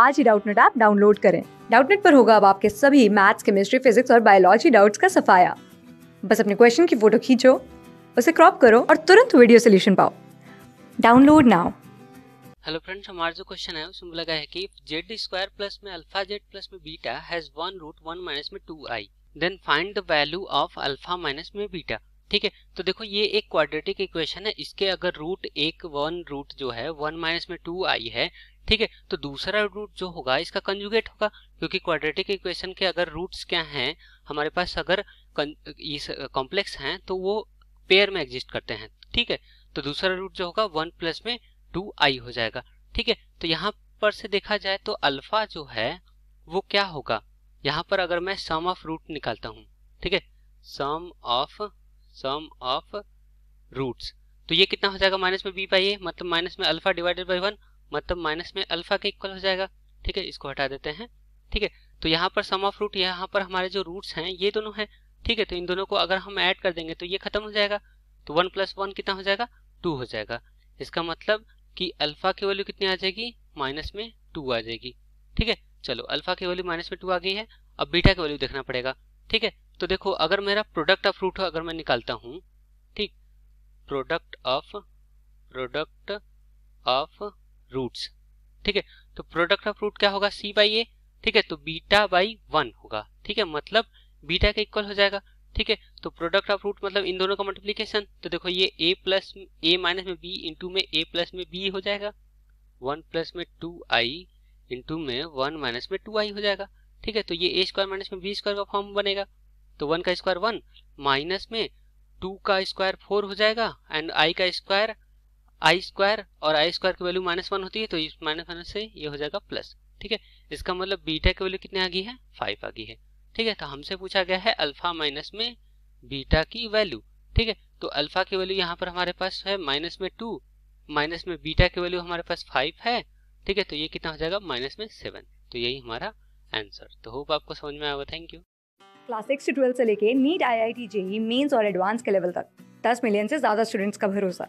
आज ही Doubtnut app download करें डाउटनेट पर होगा अब आपके सभी मैथ्स केमिस्ट्री फिजिक्स और बायोलॉजी डाउट्स का सफाया बस अपने क्वेश्चन की फोटो खींचो उसे क्रॉप करो और तुरंत वीडियो सोल्यूशन पाओ डाउनलोड नाउ हेलो फ्रेंड्स हमारा जो क्वेश्चन है उसमें लगा है कि जेड स्क्वायर प्लस में अल्फा जेड प्लस में beta has one root one minus में two i then find the value of alpha minus में बीटा ठीक है तो देखो ये एक क्वाड्रेटिक इक्वेशन है इसके अगर रूट एक वन रूट जो है वन माइनस में टू आई है ठीक है तो दूसरा रूट जो होगा इसका कंजुगेट होगा क्योंकि क्वाड्रेटिक इक्वेशन के अगर रूट्स क्या हैं हमारे पास अगर कॉम्प्लेक्स हैं तो वो पेयर में एग्जिस्ट करते हैं ठीक है तो दूसरा रूट जो होगा वन प्लस में टू आई हो जाएगा ठीक है तो यहाँ पर से देखा जाए तो अल्फा जो है वो क्या होगा यहाँ पर अगर मैं सम ऑफ रूट निकालता हूँ ठीक है sum of sum of roots तो ये कितना हो जाएगा माइनस में बी पाई मतलब माइनस में अल्फा डिवाइडेड बाई वन मतलब माइनस में अल्फा के इक्वल हो जाएगा ठीक है इसको हटा देते हैं ठीक है तो यहाँ पर सम ऑफ रूट यहाँ पर हमारे जो रूट्स हैं ये दोनों हैं ठीक है तो इन दोनों को अगर हम ऐड कर देंगे तो ये खत्म हो जाएगा तो वन प्लस वन कितना हो जाएगा टू हो जाएगा इसका मतलब कि अल्फा की वैल्यू कितनी आ जाएगी माइनस में टू आ जाएगी ठीक है चलो अल्फा की वैल्यू माइनस में टू आ गई है अब बीटा की वैल्यू देखना पड़ेगा ठीक है तो देखो अगर मेरा प्रोडक्ट ऑफ रूट अगर मैं निकालता हूँ ठीक product of product of roots ठीक है तो प्रोडक्ट ऑफ रूट क्या होगा सी बाई ए ठीक है तो बीटा बाई वन होगा ठीक है मतलब बीटा का इक्वल हो जाएगा ठीक है तो प्रोडक्ट ऑफ रूट मतलब इन दोनों का मल्टीप्लीकेशन तो देखो ये ए प्लस ए माइनस में बी इंटू में ए प्लस में बी हो जाएगा वन प्लस में टू आई इंटू में वन माइनस में टू आई हो जाएगा ठीक है तो ये ए स्क्वायर माइनस में बी स्क्वायर का फॉर्म बनेगा तो वन का स्क्वायर वन माइनस में टू का स्क्वायर फोर हो जाएगा एंड आई का स्क्वायर आई स्क्वायर और आई स्क्वायर की वैल्यू माइनस वन होती है तो इस माइनस वन से ये हो जाएगा प्लस ठीक है इसका मतलब बीटा की वैल्यू कितनी आ गई है फाइव आ गई है ठीक है तो हमसे पूछा गया है अल्फा माइनस में बीटा की वैल्यू ठीक है तो अल्फा की वैल्यू यहाँ पर हमारे पास है माइनस में टू माइनस में बीटा की वैल्यू हमारे पास फाइव है ठीक है तो ये कितना हो जाएगा माइनस में सेवन तो यही हमारा आंसर तो होप आपको समझ में आएगा थैंक यू क्लास सिक्स से ट्वेल्थ से लेके NEET I I T JEE mains और एडवांस के लेवल तक दस मिलियन से ज्यादा स्टूडेंट्स का भरोसा